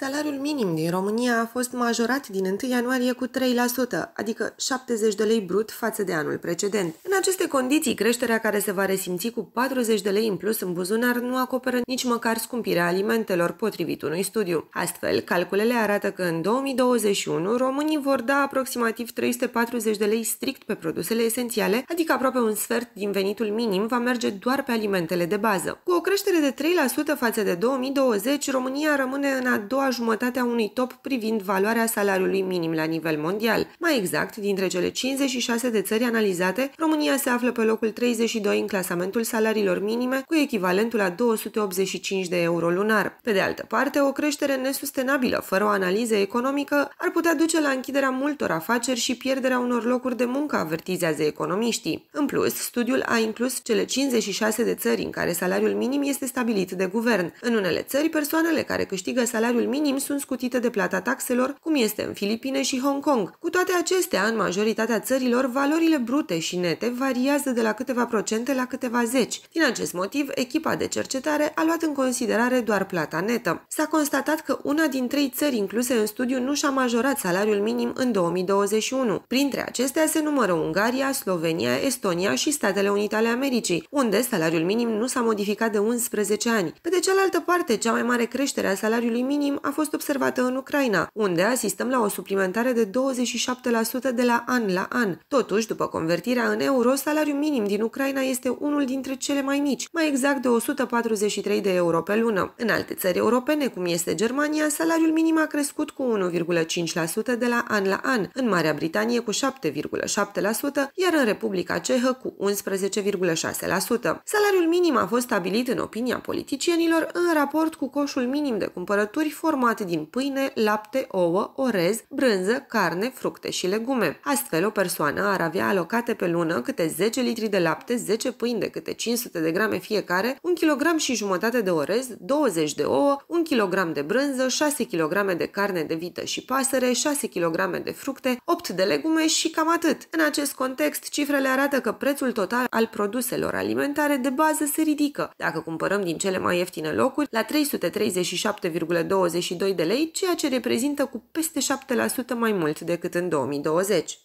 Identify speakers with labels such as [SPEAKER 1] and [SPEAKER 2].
[SPEAKER 1] Salariul minim din România a fost majorat din 1 ianuarie cu 3%, adică 70 de lei brut față de anul precedent. În aceste condiții, creșterea care se va resimți cu 40 de lei în plus în buzunar nu acoperă nici măcar scumpirea alimentelor, potrivit unui studiu. Astfel, calculele arată că în 2021 românii vor da aproximativ 340 de lei strict pe produsele esențiale, adică aproape un sfert din venitul minim va merge doar pe alimentele de bază. Cu o creștere de 3% față de 2020, România rămâne în a doua doua jumătate a unui top privind valoarea salariului minim la nivel mondial. Mai exact, dintre cele 56 de țări analizate, România se află pe locul 32 în clasamentul salariilor minime, cu echivalentul la 285 de euro lunar. Pe de altă parte, o creștere nesustenabilă, fără o analiză economică, ar putea duce la închiderea multor afaceri și pierderea unor locuri de muncă, avertizează economiștii. În plus, studiul a inclus cele 56 de țări în care salariul minim este stabilit de guvern. În unele țări, persoanele care câștigă salariul minim sunt scutite de plata taxelor, cum este în Filipine și Hong Kong. Cu toate acestea, în majoritatea țărilor, valorile brute și nete variază de la câteva procente la câteva zeci. Din acest motiv, echipa de cercetare a luat în considerare doar plata netă. S-a constatat că una din trei țări incluse în studiu nu și-a majorat salariul minim în 2021. Printre acestea se numără Ungaria, Slovenia, Estonia și Statele Unite ale Americii, unde salariul minim nu s-a modificat de 11 ani. Pe de cealaltă parte, cea mai mare creștere a salariului minim a fost observată în Ucraina, unde asistăm la o suplimentare de 27% de la an la an. Totuși, după convertirea în euro, salariul minim din Ucraina este unul dintre cele mai mici, mai exact de 143 de euro pe lună. În alte țări europene, cum este Germania, salariul minim a crescut cu 1,5% de la an la an, în Marea Britanie cu 7,7%, iar în Republica Cehă cu 11,6%. Salariul minim a fost stabilit, în opinia politicienilor, în raport cu coșul minim de cumpărături format formate din pâine, lapte, ouă, orez, brânză, carne, fructe și legume. Astfel, o persoană ar avea alocate pe lună câte 10 litri de lapte, 10 pâini de câte 500 de grame fiecare, 1 kg și jumătate de orez, 20 de ouă, 1 kg de brânză, 6 kg de carne de vită și pasăre, 6 kg de fructe, 8 de legume și cam atât. În acest context, cifrele arată că prețul total al produselor alimentare de bază se ridică. Dacă cumpărăm din cele mai ieftine locuri, la 337,20 de lei, ceea ce reprezintă cu peste 7% mai mult decât în 2020.